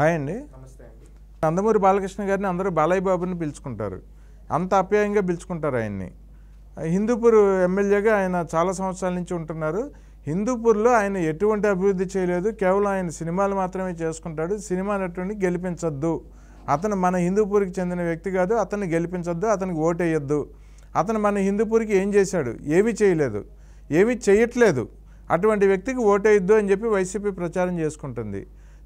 hi అండి నందమూరి బాలకృష్ణ గారిని అందరూ బాలయ్య బాబుని పిలుచుకుంటారు అంత అప్యాయంగా పిలుచుకుంటారు ఆయన్ని హిందూపూర్ ఎమ్మెల్యేగా ఆయన చాలా సంవత్సరాల నుంచి ఉంటున్నారు హిందూపూర్లో ఆయన ఎటువంటి అభివృద్ధి చేయలేదు కేవలం ఆయన సినిమాలు మాత్రమే చేసుకుంటాడు సినిమా నటుడిని గెలిపించద్దు అతను మన హిందూపూర్కి చెందిన వ్యక్తి కాదు అతన్ని గెలిపించద్దు అతనికి ఓటేయొద్దు అతను మన హిందూపూర్కి ఏం చేశాడు ఏమీ చేయలేదు ఏమీ చేయట్లేదు అటువంటి వ్యక్తికి ఓటేయొద్దు అని చెప్పి వైసీపీ ప్రచారం చేసుకుంటుంది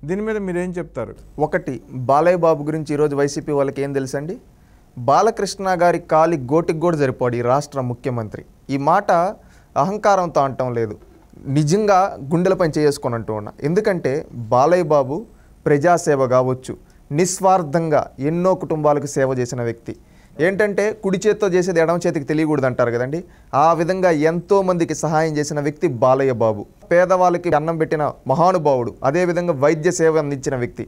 దీని మీద మీరేం చెప్తారు ఒకటి బాలయ్య బాబు గురించి ఈరోజు వైసీపీ వాళ్ళకి ఏం తెలుసండి బాలకృష్ణ గారి కాలి గోటికి కూడా సరిపోడు ఈ రాష్ట్ర ముఖ్యమంత్రి ఈ మాట అహంకారంతో అంటం లేదు నిజంగా గుండెలపై చేసుకొని అంటూ ఉన్నా ఎందుకంటే బాలయ్య బాబు ప్రజాసేవ కావచ్చు నిస్వార్థంగా ఎన్నో కుటుంబాలకు సేవ చేసిన వ్యక్తి ఏంటంటే కుడి చేత్తో చేసేది ఎడమ చేతికి తెలియకూడదు అంటారు కదండి ఆ విధంగా ఎంతో మందికి సహాయం చేసిన వ్యక్తి బాలయ్య బాబు పేదవాళ్ళకి అన్నం పెట్టిన మహానుభావుడు అదేవిధంగా వైద్య సేవ అందించిన వ్యక్తి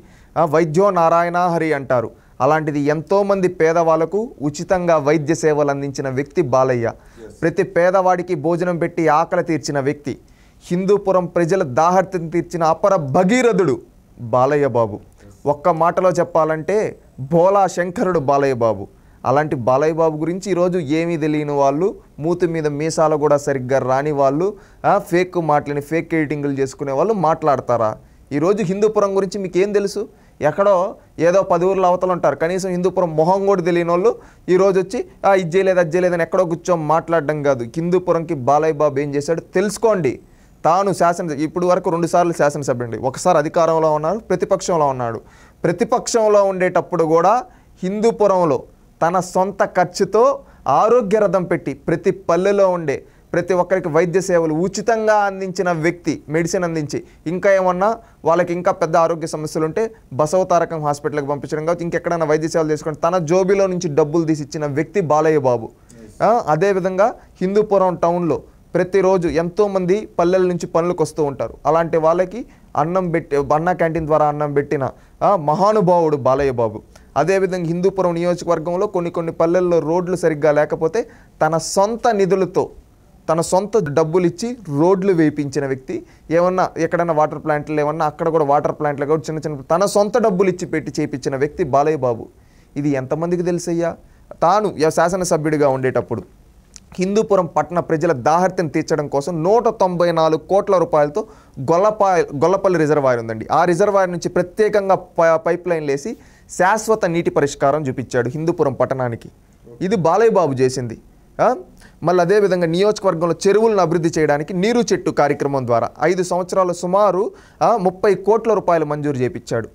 వైద్యో నారాయణ హరి అంటారు అలాంటిది ఎంతోమంది పేదవాళ్ళకు ఉచితంగా వైద్య సేవలు అందించిన వ్యక్తి బాలయ్య ప్రతి పేదవాడికి భోజనం పెట్టి ఆకలి తీర్చిన వ్యక్తి హిందూపురం ప్రజల దాహర్తిని తీర్చిన అపర భగీరథుడు బాలయ్య బాబు ఒక్క మాటలో చెప్పాలంటే భోలా శంకరుడు బాలయ్య బాబు అలాంటి బాలయ్య బాబు గురించి ఈరోజు ఏమీ తెలియని వాళ్ళు మూతి మీద మీసాలు కూడా సరిగ్గా రాని వాళ్ళు ఫేక్ మాటలని ఫేక్ ఎడిటింగ్లు చేసుకునే వాళ్ళు మాట్లాడతారా ఈరోజు హిందూపురం గురించి మీకు ఏం తెలుసు ఎక్కడో ఏదో పది ఊర్లు అవతలు ఉంటారు కనీసం హిందూపురం మొహం కూడా తెలియని వాళ్ళు ఈరోజు వచ్చి ఇది చేయలేదు అది చేయలేదని ఎక్కడో కూర్చో మాట్లాడడం కాదు హిందూపురంకి బాలయ్య బాబు ఏం చేశాడు తెలుసుకోండి తాను శాసన ఇప్పుడు వరకు రెండుసార్లు శాసనసభ్యండి ఒకసారి అధికారంలో ఉన్నారు ప్రతిపక్షంలో ఉన్నాడు ప్రతిపక్షంలో ఉండేటప్పుడు కూడా హిందూపురంలో తన సొంత ఖర్చుతో ఆరోగ్య రథం పెట్టి ప్రతి పల్లెలో ఉండే ప్రతి ఒక్కరికి వైద్య సేవలు ఉచితంగా అందించిన వ్యక్తి మెడిసిన్ అందించి ఇంకా ఏమన్నా వాళ్ళకి ఇంకా పెద్ద ఆరోగ్య సమస్యలు ఉంటే బసవ తారకం హాస్పిటల్కి పంపించడం కావచ్చు ఇంకెక్కడైనా వైద్య సేవలు తీసుకొని తన జోబీలో నుంచి డబ్బులు తీసి ఇచ్చిన వ్యక్తి బాలయ్య బాబు అదేవిధంగా హిందూపురం టౌన్లో ప్రతిరోజు ఎంతోమంది పల్లెల నుంచి పనులకు వస్తూ ఉంటారు అలాంటి వాళ్ళకి అన్నం పెట్టి అన్న క్యాంటీన్ ద్వారా అన్నం పెట్టిన మహానుభావుడు బాలయ్య బాబు అదేవిధంగా హిందూపురం నియోజకవర్గంలో కొన్ని కొన్ని పల్లెల్లో రోడ్లు సరిగ్గా లేకపోతే తన సొంత నిధులతో తన సొంత డబ్బులు ఇచ్చి రోడ్లు వేయించిన వ్యక్తి ఏమన్నా ఎక్కడైనా వాటర్ ప్లాంట్లు ఏమన్నా అక్కడ కూడా వాటర్ ప్లాంట్లు కూడా చిన్న చిన్న తన సొంత డబ్బులు ఇచ్చి పెట్టి చేయించిన వ్యక్తి బాలయ్య బాబు ఇది ఎంతమందికి తెలుసయ్యా తాను శాసనసభ్యుడిగా ఉండేటప్పుడు హిందూపురం పట్టణ ప్రజల దాహర్తిని తీర్చడం కోసం నూట తొంభై నాలుగు కోట్ల రూపాయలతో గొల్లపా గొల్లపల్లి రిజర్వాయర్ ఉందండి ఆ రిజర్వాయర్ నుంచి ప్రత్యేకంగా పైప్ లైన్లు వేసి శాశ్వత నీటి పరిష్కారం చూపించాడు హిందూపురం పట్టణానికి ఇది బాలయ్య బాబు చేసింది మళ్ళీ అదేవిధంగా నియోజకవర్గంలో చెరువులను అభివృద్ధి చేయడానికి నీరు చెట్టు కార్యక్రమం ద్వారా ఐదు సంవత్సరాల సుమారు ముప్పై కోట్ల రూపాయలు మంజూరు చేపించాడు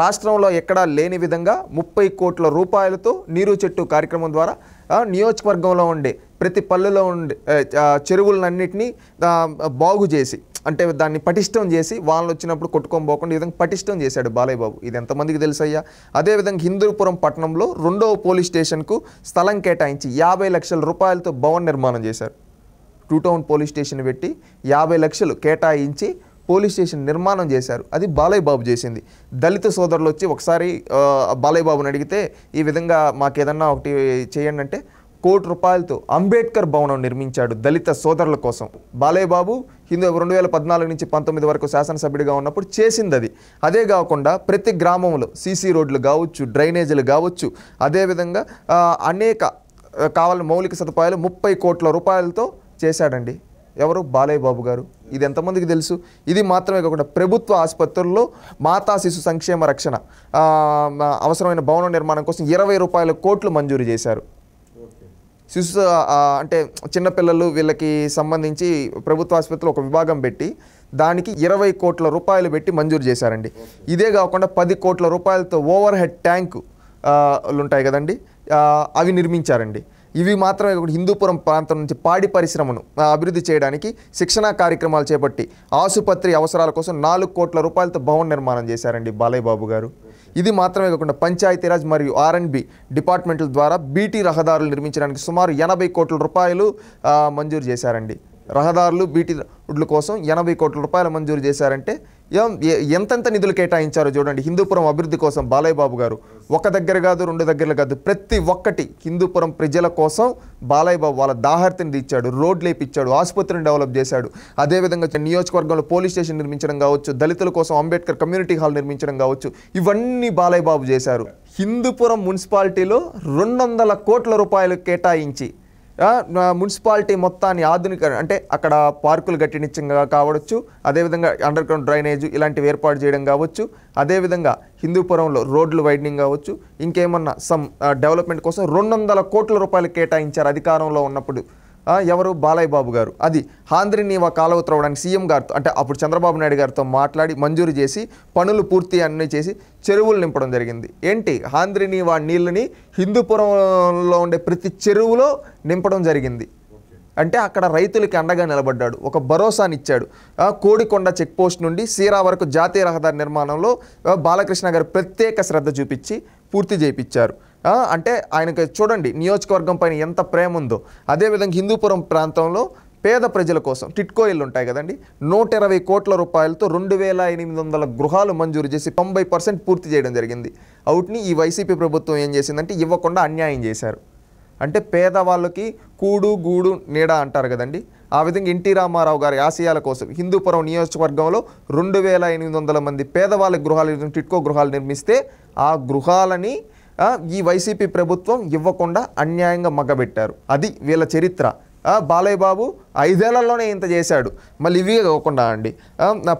రాష్ట్రంలో ఎక్కడా లేని విధంగా ముప్పై కోట్ల రూపాయలతో నీరు చెట్టు కార్యక్రమం ద్వారా నియోజకవర్గంలో ఉండే ప్రతి పల్లెలో ఉండే చెరువులన్నింటినీ బాగు చేసి అంటే దాన్ని పటిష్టం చేసి వాళ్ళు వచ్చినప్పుడు కొట్టుకొని పోకుండా ఈ విధంగా పటిష్టం చేశాడు బాలయ్య బాబు ఇది ఎంతమందికి తెలుసయ్యా అదేవిధంగా హిందూపురం పట్టణంలో రెండవ పోలీస్ స్టేషన్కు స్థలం కేటాయించి యాభై లక్షల రూపాయలతో భవన్ నిర్మాణం చేశారు టూ టౌన్ పోలీస్ స్టేషన్ పెట్టి యాభై లక్షలు కేటాయించి పోలీస్ స్టేషన్ నిర్మాణం చేశారు అది బాలయ్య బాబు చేసింది దళిత సోదరులు వచ్చి ఒకసారి బాలయ్య బాబుని అడిగితే ఈ విధంగా మాకు ఏదన్నా ఒకటి చేయండి అంటే కోటి రూపాయలతో అంబేద్కర్ భవనం నిర్మించాడు దళిత సోదరుల కోసం బాలయ్య బాబు హిందూ రెండు వేల పద్నాలుగు నుంచి పంతొమ్మిది వరకు శాసనసభ్యుడిగా ఉన్నప్పుడు చేసింది అది అదే కాకుండా ప్రతి గ్రామంలో సీసీ రోడ్లు కావచ్చు డ్రైనేజీలు కావచ్చు అదేవిధంగా అనేక కావాలని మౌలిక సదుపాయాలు ముప్పై కోట్ల రూపాయలతో చేశాడండి ఎవరు బాలయ్య బాబు గారు ఇది ఎంతమందికి తెలుసు ఇది మాత్రమే కాకుండా ప్రభుత్వ ఆసుపత్రుల్లో మాతా శిశు సంక్షేమ రక్షణ అవసరమైన భవన నిర్మాణం కోసం ఇరవై రూపాయల కోట్లు మంజూరు చేశారు శిశు అంటే చిన్నపిల్లలు వీళ్ళకి సంబంధించి ప్రభుత్వ ఆసుపత్రిలో ఒక విభాగం పెట్టి దానికి ఇరవై కోట్ల రూపాయలు పెట్టి మంజూరు చేశారండి ఇదే కాకుండా పది కోట్ల రూపాయలతో ఓవర్ హెడ్ ట్యాంకులు ఉంటాయి కదండి అవి నిర్మించారండి ఇవి మాత్రమే హిందూపురం ప్రాంతం నుంచి పాడి పరిశ్రమను అభివృద్ధి చేయడానికి శిక్షణా కార్యక్రమాలు చేపట్టి ఆసుపత్రి అవసరాల కోసం నాలుగు కోట్ల రూపాయలతో భవన నిర్మాణం చేశారండి బాలయ్య బాబు గారు ఇది మాత్రమే కాకుండా పంచాయతీరాజ్ మరియు ఆర్ఎండ్బి డిపార్ట్మెంట్ల ద్వారా బీటీ రహదారులు నిర్మించడానికి సుమారు ఎనభై కోట్ల రూపాయలు మంజూరు చేశారండి రహదారులు బీటీ రోడ్ల కోసం ఎనభై కోట్ల రూపాయలు మంజూరు చేశారంటే ఎంతెంత నిధులు కేటాయించారో చూడండి హిందూపురం అభివృద్ధి కోసం బాలయ్య బాబు గారు ఒక దగ్గర కాదు రెండు దగ్గర కాదు ప్రతి ఒక్కటి హిందూపురం ప్రజల కోసం బాలయ్య బాబు వాళ్ళ దాహర్తిని తీర్చాడు రోడ్లు వేపించాడు ఆసుపత్రిని డెవలప్ చేశాడు అదేవిధంగా నియోజకవర్గంలో పోలీస్ స్టేషన్ నిర్మించడం కావచ్చు దళితుల కోసం అంబేద్కర్ కమ్యూనిటీ హాల్ నిర్మించడం కావచ్చు ఇవన్నీ బాలయ్య బాబు చేశారు హిందూపురం మున్సిపాలిటీలో రెండు వందల కోట్ల రూపాయలు కేటాయించి మున్సిపాలిటీ మొత్తాన్ని ఆధునిక అంటే అక్కడ పార్కులు కట్టినిచ్చంగా కావచ్చు అదేవిధంగా అండర్ గ్రౌండ్ డ్రైనేజ్ ఇలాంటివి ఏర్పాటు చేయడం కావచ్చు అదేవిధంగా హిందూపురంలో రోడ్లు వైడనింగ్ కావచ్చు ఇంకేమన్నా సమ్ డెవలప్మెంట్ కోసం రెండు వందల కోట్ల రూపాయలు కేటాయించారు అధికారంలో ఉన్నప్పుడు ఎవరు బాలయ్య బాబు గారు అది హాంద్రి నీవా కాలువ త్రవ్వడానికి సీఎం గారితో అంటే అప్పుడు చంద్రబాబు నాయుడు గారితో మాట్లాడి మంజూరు చేసి పనులు పూర్తి అన్నీ చేసి చెరువులు నింపడం జరిగింది ఏంటి హాంద్రి వా నీళ్ళని హిందూపురంలో ఉండే ప్రతి చెరువులో నింపడం జరిగింది అంటే అక్కడ రైతులకి అండగా నిలబడ్డాడు ఒక భరోసానిచ్చాడు కోడికొండ చెక్పోస్ట్ నుండి సీరా వరకు జాతీయ రహదారి నిర్మాణంలో బాలకృష్ణ గారు ప్రత్యేక శ్రద్ధ చూపించి పూర్తి చేయించారు అంటే ఆయనకి చూడండి నియోజకవర్గం పైన ఎంత ప్రేమ ఉందో అదేవిధంగా హిందూపురం ప్రాంతంలో పేద ప్రజల కోసం టిట్కో ఇల్లు ఉంటాయి కదండి నూట ఇరవై కోట్ల రూపాయలతో రెండు వేల ఎనిమిది వందల గృహాలు మంజూరు చేసి తొంభై పర్సెంట్ పూర్తి చేయడం జరిగింది అవుట్ని ఈ వైసీపీ ప్రభుత్వం ఏం చేసిందంటే ఇవ్వకుండా అన్యాయం చేశారు అంటే పేదవాళ్ళకి కూడు గూడు నీడ అంటారు కదండి ఆ విధంగా ఎన్టీ రామారావు గారి ఆశయాల కోసం హిందూపురం నియోజకవర్గంలో రెండు వేల ఎనిమిది వందల మంది పేదవాళ్ళ గృహాలు టిట్కో గృహాలు నిర్మిస్తే ఆ గృహాలని ఈ వైసీపీ ప్రభుత్వం ఇవ్వకుండా అన్యాయంగా మగ్గబెట్టారు అది వీళ్ళ చరిత్ర బాలయ్య బాబు ఐదేళ్లలోనే ఇంత చేశాడు మళ్ళీ ఇవి కాకుండా అండి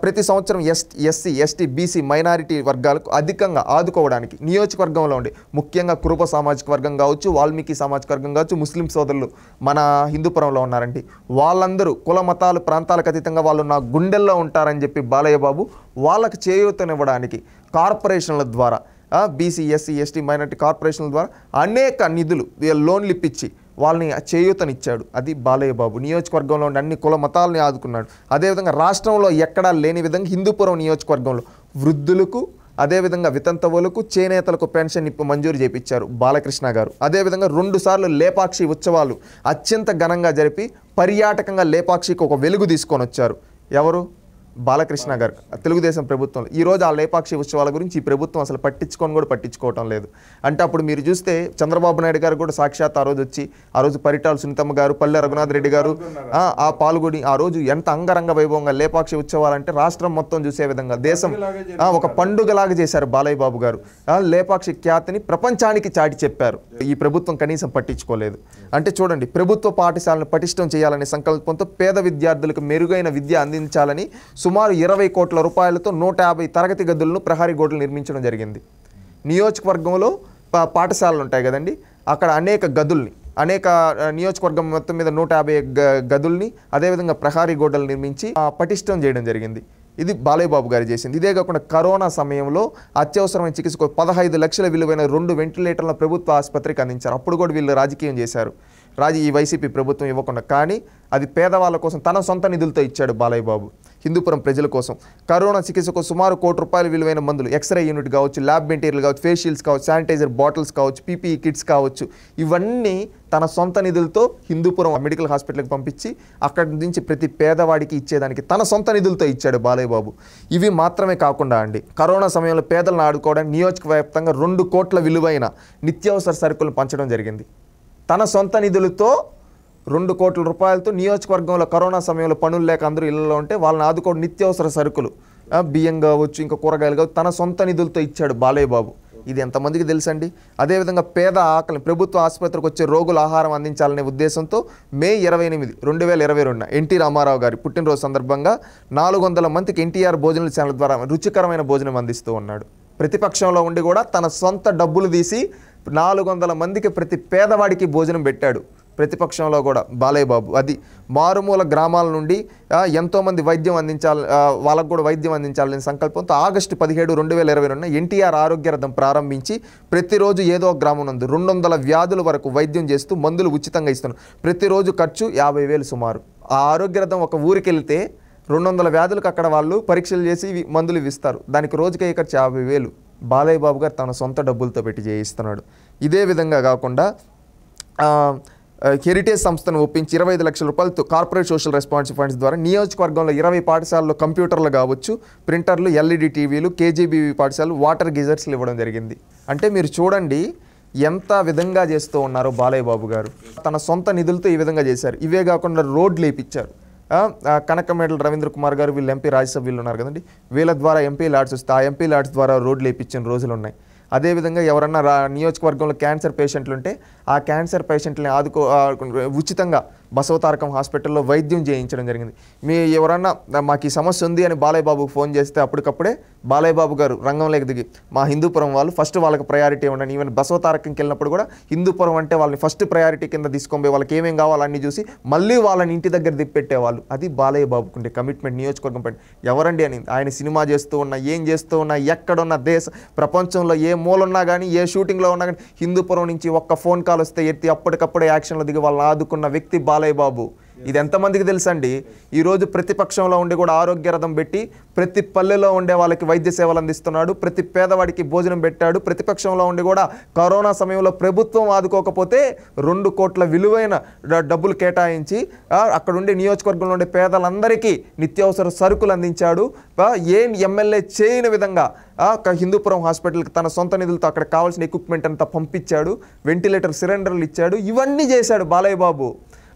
ప్రతి సంవత్సరం S SC ST BC minority వర్గాలకు అధికంగా ఆదుకోవడానికి నియోజకవర్గంలో ఉండి ముఖ్యంగా కృప సామాజిక వర్గం కావచ్చు వాల్మీకి సామాజిక వర్గం కావచ్చు ముస్లిం సోదరులు మన హిందూపురంలో ఉన్నారండి వాళ్ళందరూ కుల మతాలు ప్రాంతాలకు అతీతంగా వాళ్ళు నా గుండెల్లో ఉంటారని చెప్పి బాలయ్య బాబు వాళ్ళకు చేయూతనివ్వడానికి కార్పొరేషన్ల ద్వారా బీసీ ఎస్సీ ఎస్టీ మైనార్టీ కార్పొరేషన్ల ద్వారా అనేక నిధులు లోన్లు ఇప్పించి వాళ్ళని చేయూతనిచ్చాడు అది బాలయ్య బాబు నియోజకవర్గంలో ఉన్న అన్ని కుల మతాలని ఆదుకున్నాడు అదేవిధంగా రాష్ట్రంలో ఎక్కడా లేని విధంగా హిందూపురం నియోజకవర్గంలో వృద్ధులకు అదేవిధంగా వితంతవులకు చేనేతలకు పెన్షన్ ఇప్పు మంజూరు చేయించారు బాలకృష్ణ గారు అదేవిధంగా రెండుసార్లు లేపాక్షి ఉత్సవాలు అత్యంత ఘనంగా జరిపి పర్యాటకంగా లేపాక్షికి ఒక వెలుగు తీసుకొని వచ్చారు ఎవరు బాలకృష్ణ గారు తెలుగుదేశం ప్రభుత్వంలో ఈరోజు ఆ లేపాక్షి ఉత్సవాల గురించి ఈ ప్రభుత్వం అసలు పట్టించుకొని కూడా పట్టించుకోవటం లేదు అంటే అప్పుడు మీరు చూస్తే చంద్రబాబు నాయుడు గారు కూడా సాక్షాత్ ఆ రోజు వచ్చి ఆ రోజు పరిటాల సునీతమ్మ గారు పల్లె రఘునాథ్ రెడ్డి గారు ఆ పాల్గొని ఆ రోజు ఎంత అంగరంగ వైభవంగా లేపాక్షి ఉత్సవాలంటే రాష్ట్రం మొత్తం చూసే విధంగా దేశం ఒక పండుగలాగా చేశారు బాలయ్య బాబు గారు లేపాక్షి ఖ్యాతిని ప్రపంచానికి చాటి చెప్పారు ఈ ప్రభుత్వం కనీసం పట్టించుకోలేదు అంటే చూడండి ప్రభుత్వ పాఠశాలను పటిష్టం చేయాలనే సంకల్పంతో పేద విద్యార్థులకు మెరుగైన విద్య అందించాలని సుమారు ఇరవై కోట్ల రూపాయలతో నూట యాభై తరగతి గదులను ప్రహారీ గోడలు నిర్మించడం జరిగింది నియోజకవర్గంలో పాఠశాలలు ఉంటాయి కదండి అక్కడ అనేక గదుల్ని అనేక నియోజకవర్గం మొత్తం మీద నూట యాభై గదుల్ని అదేవిధంగా ప్రహారీ గోడలు నిర్మించి పటిష్టం చేయడం జరిగింది ఇది బాలయ్యబాబు గారు చేసింది ఇదే కాకుండా కరోనా సమయంలో అత్యవసరమైన చికిత్స పదహైదు లక్షల విలువైన రెండు వెంటిలేటర్ల ప్రభుత్వ ఆసుపత్రికి అందించారు అప్పుడు కూడా వీళ్ళు రాజకీయం చేశారు రాజీ ఈ వైసీపీ ప్రభుత్వం ఇవ్వకుండా కానీ అది పేదవాళ్ళ కోసం తన సొంత నిధులతో ఇచ్చాడు బాలయ్యబాబు హిందూపురం ప్రజల కోసం కరోనా చికిత్సకు సుమారు కోటి రూపాయల విలువైన మందులు ఎక్స్రే యూనిట్ కావచ్చు ల్యాబ్ మెటీరియల్ కావచ్చు ఫేషియల్స్ కావచ్చు శానిటైజర్ బాటిల్స్ కావచ్చు పీపీఈ కిట్స్ కావచ్చు ఇవన్నీ తన సొంత నిధులతో హిందూపురం మెడికల్ హాస్పిటల్కి పంపించి అక్కడి నుంచి ప్రతి పేదవాడికి ఇచ్చేదానికి తన సొంత నిధులతో ఇచ్చాడు బాలయ్య బాబు ఇవి మాత్రమే కాకుండా అండి కరోనా సమయంలో పేదలను ఆడుకోవడానికి నియోజకవ్యాప్తంగా రెండు కోట్ల విలువైన నిత్యావసర సరుకులను పంచడం జరిగింది తన సొంత నిధులతో రెండు కోట్ల రూపాయలతో నియోజకవర్గంలో కరోనా సమయంలో పనులు లేక అందరూ ఇళ్లలో ఉంటే వాళ్ళని ఆదుకోవడం నిత్యావసర సరుకులు బియ్యం కావచ్చు ఇంకా కూరగాయలు కావచ్చు తన సొంత నిధులతో ఇచ్చాడు బాలయ్య బాబు ఇది ఎంతమందికి తెలుసండి అదేవిధంగా పేద ఆకలి ప్రభుత్వ ఆసుపత్రికి వచ్చే రోగుల ఆహారం అందించాలనే ఉద్దేశంతో మే ఇరవై ఎనిమిది రెండు వేల ఇరవై రెండున ఎన్టీ రామారావు గారి పుట్టినరోజు సందర్భంగా నాలుగు వందల మందికి ఎన్టీఆర్ భోజన ఛానల్ ద్వారా రుచికరమైన భోజనం అందిస్తూ ఉన్నాడు ప్రతిపక్షంలో ఉండి కూడా తన సొంత డబ్బులు తీసి నాలుగు వందల మందికి ప్రతి పేదవాడికి భోజనం పెట్టాడు ప్రతిపక్షంలో కూడా బాలయ్య బాబు అది మారుమూల గ్రామాల నుండి ఎంతోమంది వైద్యం అందించాలి వాళ్ళకు కూడా వైద్యం అందించాలనే సంకల్పంతో ఆగస్టు పదిహేడు రెండు వేల ఇరవై రెండున ఎన్టీఆర్ ఆరోగ్య రథం ప్రారంభించి ప్రతిరోజు ఏదో గ్రామం నందు రెండు వందల వ్యాధుల వరకు వైద్యం చేస్తూ మందులు ఉచితంగా ఇస్తున్నారు ప్రతిరోజు ఖర్చు యాభై వేలు సుమారు ఆ ఆరోగ్య రథం ఒక ఊరికి వెళ్తే రెండు వందల వ్యాధులకు అక్కడ వాళ్ళు పరీక్షలు చేసి మందులు ఇస్తారు దానికి రోజుకి ఖర్చు యాభై వేలు బాలయ్య బాబు గారు తన సొంత డబ్బులతో పెట్టి చేయిస్తున్నాడు ఇదే విధంగా కాకుండా హెరిటేజ్ సంస్థను ఒప్పించి ఇరవై ఐదు లక్షల రూపాయలతో కార్పొరేట్ సోషల్ రెస్పాన్స్ ఫండ్స్ ద్వారా నియోజకవర్గంలో ఇరవై పాఠశాలలో కంప్యూటర్లు కావచ్చు ప్రింటర్లు ఎల్ఈడి టీవీలు కేజీబీ పాఠశాలలు వాటర్ గీజర్స్లు ఇవ్వడం జరిగింది అంటే మీరు చూడండి ఎంత విధంగా చేస్తూ ఉన్నారు బాలయ్య బాబు గారు తన సొంత నిధులతో ఈ విధంగా చేశారు ఇవే కాకుండా రోడ్లు వేయించారు కనకమేడల రవీంద్ర కుమార్ గారు వీళ్ళు ఎంపీ రాజ్యసభ వీళ్ళు ఉన్నారు కదండి వీళ్ళ ద్వారా ఎంపీ లాడ్స్ వస్తే ఆ ఎంపీ లాడ్స్ ద్వారా రోడ్లు వేపించిన రోజులు ఉన్నాయి అదేవిధంగా ఎవరన్నా రా నియోజకవర్గంలో క్యాన్సర్ పేషెంట్లు ఉంటే ఆ క్యాన్సర్ పేషెంట్ని ఆదుకో ఉచితంగా బసవతారకం హాస్పిటల్లో వైద్యం చేయించడం జరిగింది మీ ఎవరన్నా మాకు ఈ సమస్య ఉంది అని బాలయ్య బాబుకు ఫోన్ చేస్తే అప్పటికప్పుడే బాలయ్య బాబు గారు రంగంలోకి దిగి మా హిందూపురం వాళ్ళు ఫస్ట్ వాళ్ళకి ప్రయారిటీ ఇవ్వండి ఈవెన్ బసవతారకంకి వెళ్ళినప్పుడు కూడా హిందూపురం అంటే వాళ్ళని ఫస్ట్ ప్రయారిటీ కింద తీసుకొని వాళ్ళకి ఏమేమి కావాలన్నీ చూసి మళ్ళీ వాళ్ళని ఇంటి దగ్గర దిప్పెట్టేవాళ్ళు అది బాలయ్య ఉండే కమిట్మెంట్ నియోజకవర్గం పెట్టి ఎవరండి అని ఆయన సినిమా చేస్తూ ఉన్నా ఏం చేస్తూ ఉన్నా ఎక్కడున్న దేశ ప్రపంచంలో ఏ మూలన్నా కానీ ఏ షూటింగ్లో ఉన్నా కానీ హిందూపురం నుంచి ఒక్క ఫోన్ కాల్ వస్తే ఎత్తి అప్పటికప్పుడే యాక్షన్లో దిగి వాళ్ళని ఆదుకున్న వ్యక్తి బా బాలయ్య బాబు ఇది ఎంతమందికి తెలుసండి ఈరోజు ప్రతిపక్షంలో ఉండి కూడా ఆరోగ్య రథం పెట్టి ప్రతి పల్లెలో ఉండే వాళ్ళకి వైద్య సేవలు అందిస్తున్నాడు ప్రతి పేదవాడికి భోజనం పెట్టాడు ప్రతిపక్షంలో ఉండి కూడా కరోనా సమయంలో ప్రభుత్వం ఆదుకోకపోతే రెండు కోట్ల విలువైన డబ్బులు కేటాయించి అక్కడుండే నియోజకవర్గంలో ఉండే పేదలందరికీ నిత్యావసర సరుకులు అందించాడు ఏం ఎమ్మెల్యే చేయని విధంగా హిందూపురం హాస్పిటల్కి తన సొంత నిధులతో అక్కడ కావాల్సిన ఎక్విప్మెంట్ అంతా పంపించాడు వెంటిలేటర్ సిలిండర్లు ఇచ్చాడు ఇవన్నీ చేశాడు బాలయ్య బాబు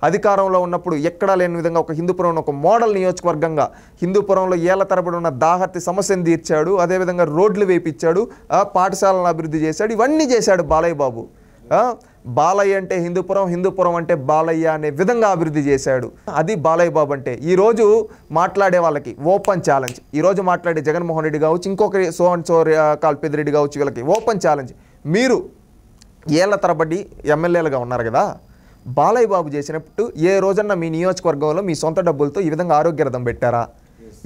అధికారంలో ఉన్నప్పుడు ఎక్కడా లేని విధంగా ఒక హిందూపురం ఒక మోడల్ నియోజకవర్గంగా హిందూపురంలో ఏళ్ల తరబడి ఉన్న దాహర్తి సమస్యను తీర్చాడు అదేవిధంగా రోడ్లు వేపించాడు పాఠశాలను అభివృద్ధి చేశాడు ఇవన్నీ చేశాడు బాలయ్య బాబు బాలయ్య అంటే హిందూపురం హిందూపురం అంటే బాలయ్య అనే విధంగా అభివృద్ధి చేశాడు అది బాలయ్య బాబు అంటే ఈరోజు మాట్లాడే వాళ్ళకి ఓపెన్ ఛాలెంజ్ ఈరోజు మాట్లాడే జగన్మోహన్ రెడ్డి కావచ్చు ఇంకొకరి సోహన్ సో రెడ్డి కావచ్చు వీళ్ళకి ఓపెన్ ఛాలెంజ్ మీరు ఏళ్ల తరబడి ఎమ్మెల్యేలుగా ఉన్నారు కదా బాలయ్య బాబు చేసినప్పుడు ఏ రోజన్నా మీ నియోజకవర్గంలో మీ సొంత డబ్బులతో ఈ విధంగా ఆరోగ్య రథం పెట్టారా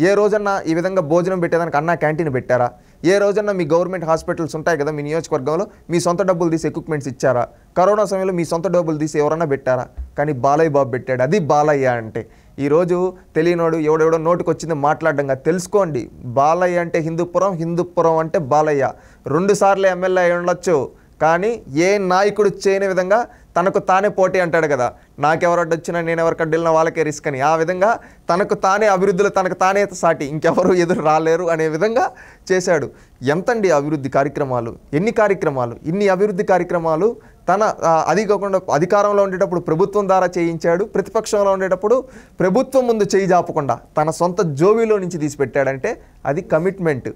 ఏ రోజన్నా ఈ విధంగా భోజనం పెట్టేదానికి అన్నా క్యాంటీన్ పెట్టారా ఏ రోజన్న మీ గవర్నమెంట్ హాస్పిటల్స్ ఉంటాయి కదా మీ నియోజకవర్గంలో మీ సొంత డబ్బులు తీసి ఎక్విప్మెంట్స్ ఇచ్చారా కరోనా సమయంలో మీ సొంత డబ్బులు తీసి ఎవరన్నా పెట్టారా కానీ బాలయ్య బాబు పెట్టాడు అది బాలయ్య అంటే ఈరోజు తెలియనోడు ఎవడెవడో నోటుకు వచ్చింది మాట్లాడడంగా తెలుసుకోండి బాలయ్య అంటే హిందూపురం హిందూపురం అంటే బాలయ్య రెండుసార్లు ఎమ్మెల్యే అయి ఉండొచ్చు కానీ ఏ నాయకుడు చేయని విధంగా తనకు తానే పోటీ అంటాడు కదా నాకెవరు అడ్డొచ్చినా నేను ఎవరికి అడ్డిన వాళ్ళకే రిస్క్ అని ఆ విధంగా తనకు తానే అభివృద్ధిలో తనకు తానే సాటి ఇంకెవరు ఎదురు రాలేరు అనే విధంగా చేశాడు ఎంతండి అభివృద్ధి కార్యక్రమాలు ఎన్ని కార్యక్రమాలు ఇన్ని అభివృద్ధి కార్యక్రమాలు తన అది కాకుండా అధికారంలో ఉండేటప్పుడు ప్రభుత్వం ద్వారా చేయించాడు ప్రతిపక్షంలో ఉండేటప్పుడు ప్రభుత్వం ముందు చేయి జాపకుండా తన సొంత జోబీలో నుంచి తీసి పెట్టాడంటే అది కమిట్మెంట్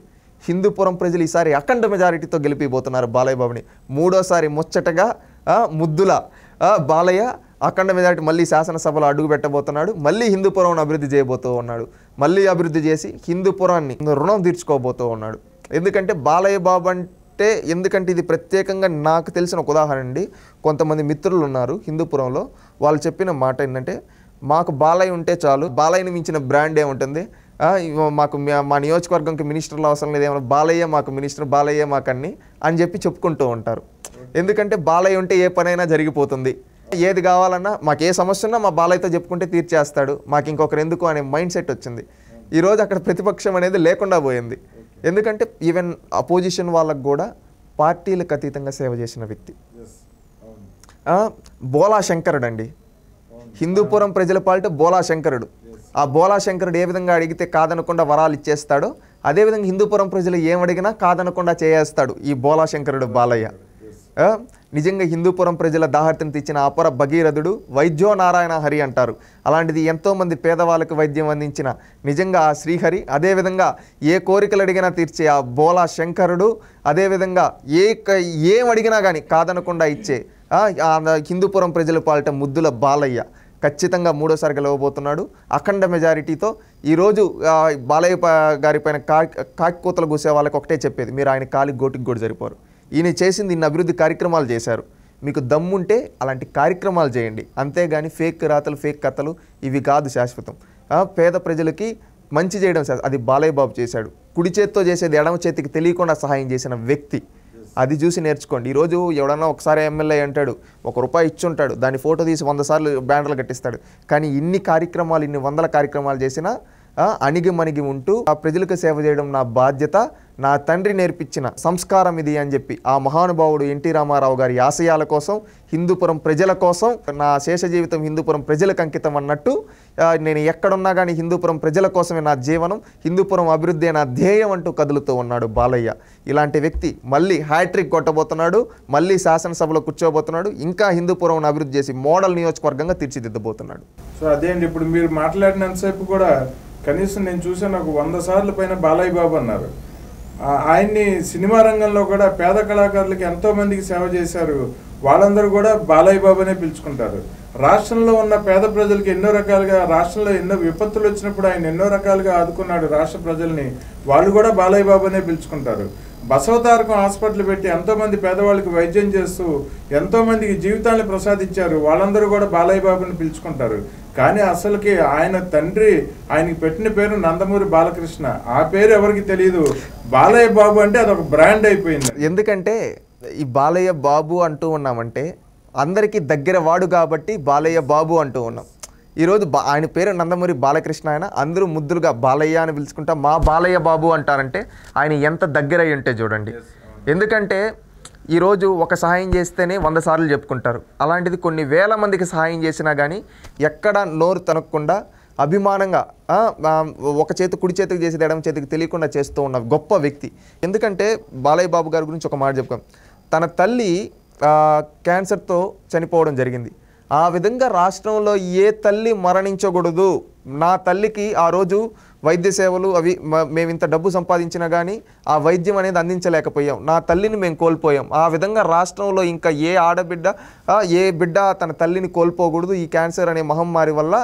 హిందూపురం ప్రజలు ఈసారి అఖండ మెజారిటీతో గెలిపిపోతున్నారు బాలయ్యబాబుని మూడోసారి ముచ్చటగా ముద్దుల బాలయ్య అఖండ మెజార్టీ మళ్ళీ శాసనసభలో అడుగు పెట్టబోతున్నాడు మళ్ళీ హిందూపురం అభివృద్ధి చేయబోతూ ఉన్నాడు మళ్ళీ అభివృద్ధి చేసి హిందూపురాన్ని రుణం తీర్చుకోబోతూ ఉన్నాడు ఎందుకంటే బాలయ్య బాబు అంటే ఎందుకంటే ఇది ప్రత్యేకంగా నాకు తెలిసిన ఒక ఉదాహరణ అండి కొంతమంది మిత్రులు ఉన్నారు హిందూపురంలో వాళ్ళు చెప్పిన మాట ఏంటంటే మాకు బాలయ్య ఉంటే చాలు బాలయ్యని మించిన బ్రాండ్ ఏముంటుంది మాకు మా నియోజకవర్గంకి మినిస్టర్లు అవసరం లేదు బాలయ్య మాకు మినిస్టర్ బాలయ్య మాకన్ని అని చెప్పి చెప్పుకుంటూ ఉంటారు ఎందుకంటే బాలయ్య ఉంటే ఏ పనైనా జరిగిపోతుంది ఏది కావాలన్నా మాకు ఏ సమస్య ఉన్నా మా బాలయ్యతో చెప్పుకుంటే తీర్చేస్తాడు మాకు ఇంకొకరు ఎందుకు అనే మైండ్ సెట్ వచ్చింది ఈరోజు అక్కడ ప్రతిపక్షం అనేది లేకుండా పోయింది ఎందుకంటే ఈవెన్ అపోజిషన్ వాళ్ళకు కూడా పార్టీలకు అతీతంగా సేవ చేసిన వ్యక్తి బోలా శంకరుడు అండి హిందూపురం ప్రజల పాలిట బోలా శంకరుడు ఆ బోలా శంకరుడు ఏ విధంగా అడిగితే కాదనకుండా వరాలు ఇచ్చేస్తాడో అదేవిధంగా హిందూపురం ప్రజలు ఏమడిగినా కాదనకుండా చేయేస్తాడు ఈ బోలా శంకరుడు బాలయ్య నిజంగా హిందూపురం ప్రజల దాహర్తిని తెచ్చిన అపర భగీరథుడు వైద్యో నారాయణ హరి అంటారు అలాంటిది ఎంతోమంది పేదవాళ్ళకు వైద్యం అందించిన నిజంగా ఆ శ్రీహరి అదేవిధంగా ఏ కోరికలు అడిగినా తీర్చే ఆ బోలా శంకరుడు అదేవిధంగా ఏ ఏం అడిగినా కానీ కాదనకుండా ఇచ్చే హిందూపురం ప్రజలు పాలిట ముద్దుల బాలయ్య ఖచ్చితంగా మూడోసారి గెలవబోతున్నాడు అఖండ మెజారిటీతో ఈరోజు బాలయ్య గారి పైన కా కాకికూతలు కూసే వాళ్ళకి ఒకటే చెప్పేది మీరు ఆయన కాలి గోటికి కూడా జరిపోరు ఈయన చేసింది ఇన్ని అభివృద్ధి కార్యక్రమాలు చేశారు మీకు దమ్ముంటే అలాంటి కార్యక్రమాలు చేయండి అంతేగాని ఫేక్ రాతలు ఫేక్ కథలు ఇవి కాదు శాశ్వతం పేద ప్రజలకి మంచి చేయడం అది బాలయ్య బాబు చేశాడు కుడి చేత్తో చేసేది ఎడమ చేతికి తెలియకుండా సహాయం చేసిన వ్యక్తి అది చూసి నేర్చుకోండి ఈరోజు ఎవడన్నా ఒకసారి ఎమ్మెల్యే అంటాడు ఒక రూపాయి ఇచ్చుంటాడు దాని ఫోటో తీసి వంద సార్లు బ్యానర్లు కట్టిస్తాడు కానీ ఇన్ని కార్యక్రమాలు ఇన్ని వందల కార్యక్రమాలు చేసినా అణిగి మణిగి ఉంటూ ఆ ప్రజలకు సేవ చేయడం నా బాధ్యత నా తండ్రి నేర్పించిన సంస్కారం ఇది అని చెప్పి ఆ మహానుభావుడు ఎన్టీ రామారావు గారి ఆశయాల కోసం హిందూపురం ప్రజల కోసం నా శేష జీవితం హిందూపురం ప్రజలకు అంకితం అన్నట్టు నేను ఎక్కడున్నా కానీ హిందూపురం ప్రజల కోసమే నా జీవనం హిందూపురం అభివృద్ధి నా ధ్యేయం అంటూ కదులుతూ ఉన్నాడు బాలయ్య ఇలాంటి వ్యక్తి మళ్ళీ హ్యాట్రిక్ కొట్టబోతున్నాడు మళ్ళీ శాసనసభలో కూర్చోబోతున్నాడు ఇంకా హిందూపురం అభివృద్ధి చేసి మోడల్ నియోజకవర్గంగా తీర్చిదిద్దబోతున్నాడు సో అదే అండి ఇప్పుడు మీరు మాట్లాడినంతసేపు కూడా కనీసం నేను చూసే నాకు వంద సార్లు పైన బాలయ్య బాబు అన్నారు ఆయన్ని సినిమా రంగంలో కూడా పేద కళాకారులకి ఎంతోమందికి సేవ చేశారు వాళ్ళందరూ కూడా బాలయ్య బాబు అనే పిలుచుకుంటారు రాష్ట్రంలో ఉన్న పేద ప్రజలకి ఎన్నో రకాలుగా రాష్ట్రంలో ఎన్నో విపత్తులు వచ్చినప్పుడు ఆయన ఎన్నో రకాలుగా ఆదుకున్నాడు రాష్ట్ర ప్రజల్ని వాళ్ళు కూడా బాలయ్య బాబు అనే పిలుచుకుంటారు బసవతారకం హాస్పిటల్ పెట్టి ఎంతోమంది పేదవాళ్ళకి వైద్యం చేస్తూ ఎంతోమందికి జీవితాన్ని ప్రసాదించారు వాళ్ళందరూ కూడా బాలయ్య బాబుని పిలుచుకుంటారు కానీ అసలుకి ఆయన తండ్రి ఆయనకి పెట్టిన పేరు నందమూరి బాలకృష్ణ ఆ పేరు ఎవరికి తెలియదు బాలయ్య బాబు అంటే అదొక బ్రాండ్ అయిపోయింది ఎందుకంటే ఈ బాలయ్య బాబు అంటూ ఉన్నామంటే అందరికీ దగ్గర వాడు కాబట్టి బాలయ్య బాబు అంటూ ఉన్నాం ఈరోజు బా ఆయన పేరు నందమూరి బాలకృష్ణ ఆయన అందరూ ముద్దులుగా బాలయ్య అని పిలుచుకుంటా మా బాలయ్య బాబు అంటారంటే ఆయన ఎంత దగ్గర అయి ఉంటే చూడండి ఎందుకంటే ఈరోజు ఒక సహాయం చేస్తేనే వంద సార్లు చెప్పుకుంటారు అలాంటిది కొన్ని వేల మందికి సహాయం చేసినా కానీ ఎక్కడ నోరు తనకుండా అభిమానంగా ఒక చేతి కుడి చేతికి చేసేది ఎడమ చేతికి తెలియకుండా చేస్తూ ఉన్న గొప్ప వ్యక్తి ఎందుకంటే బాలయ్య బాబు గారి గురించి ఒక మాట చెప్పుకోం తన తల్లి క్యాన్సర్తో చనిపోవడం జరిగింది ఆ విధంగా రాష్ట్రంలో ఏ తల్లి మరణించకూడదు నా తల్లికి ఆ రోజు వైద్య సేవలు అవి మేము ఇంత డబ్బు సంపాదించినా కానీ ఆ వైద్యం అనేది అందించలేకపోయాం నా తల్లిని మేము కోల్పోయాం ఆ విధంగా రాష్ట్రంలో ఇంకా ఏ ఆడబిడ్డ ఏ బిడ్డ తన తల్లిని కోల్పోకూడదు ఈ క్యాన్సర్ అనే మహమ్మారి వల్ల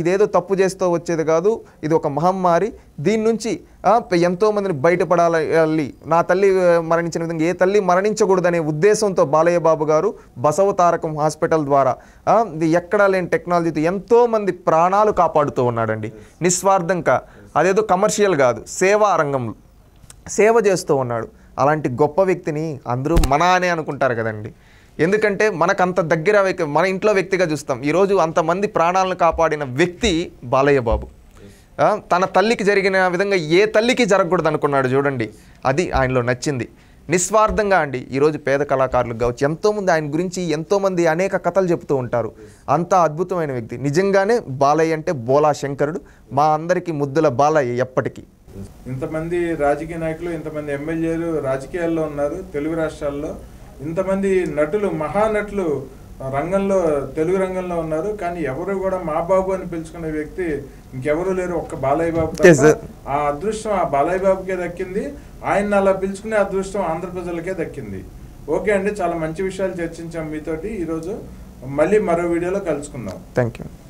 ఇదేదో తప్పు చేస్తూ వచ్చేది కాదు ఇది ఒక మహమ్మారి దీని నుంచి ఎంతోమందిని బయటపడాలి నా తల్లి మరణించిన విధంగా ఏ తల్లి మరణించకూడదనే ఉద్దేశంతో బాలయ్య బాబు గారు బసవ తారకం హాస్పిటల్ ద్వారా ఎక్కడా లేని టెక్నాలజీతో ఎంతోమంది ప్రాణాలు కాపాడుతూ ఉన్నాడండి నిస్వార్థంగా అదేదో కమర్షియల్ కాదు సేవా రంగంలో సేవ చేస్తూ ఉన్నాడు అలాంటి గొప్ప వ్యక్తిని అందరూ మనా అనే అనుకుంటారు కదండి ఎందుకంటే మనకంత దగ్గర మన ఇంట్లో వ్యక్తిగా చూస్తాం ఈరోజు అంతమంది ప్రాణాలను కాపాడిన వ్యక్తి బాలయ్య బాబు తన తల్లికి జరిగిన విధంగా ఏ తల్లికి జరగకూడదు అనుకున్నాడు చూడండి అది ఆయనలో నచ్చింది నిస్వార్థంగా అండి ఈరోజు పేద కళాకారులకు కావచ్చు ఎంతోమంది ఆయన గురించి ఎంతోమంది అనేక కథలు చెబుతూ ఉంటారు అంత అద్భుతమైన వ్యక్తి నిజంగానే బాలయ్య అంటే బోలా శంకరుడు మా అందరికీ ముద్దుల బాలయ్య ఎప్పటికీ ఇంతమంది రాజకీయ నాయకులు ఇంతమంది ఎమ్మెల్యేలు రాజకీయాల్లో ఉన్నారు తెలుగు రాష్ట్రాల్లో ఇంతమంది నటులు మహానటులు రంగంలో తెలుగు రంగంలో ఉన్నారు కానీ ఎవరు కూడా మా బాబు అని పిలుచుకునే వ్యక్తి ఇంకెవరు లేరు ఒక్క బాలయ్య బాబు ఆ అదృష్టం ఆ బాలయ్య బాబుకే దక్కింది ఆయన అలా పిలుచుకునే అదృష్టం ఆంధ్ర ప్రజలకే దక్కింది ఓకే అండి చాలా మంచి విషయాలు చర్చించాం మీతోటి ఈరోజు మళ్ళీ మరో వీడియోలో కలుసుకుందాం థ్యాంక్ యూ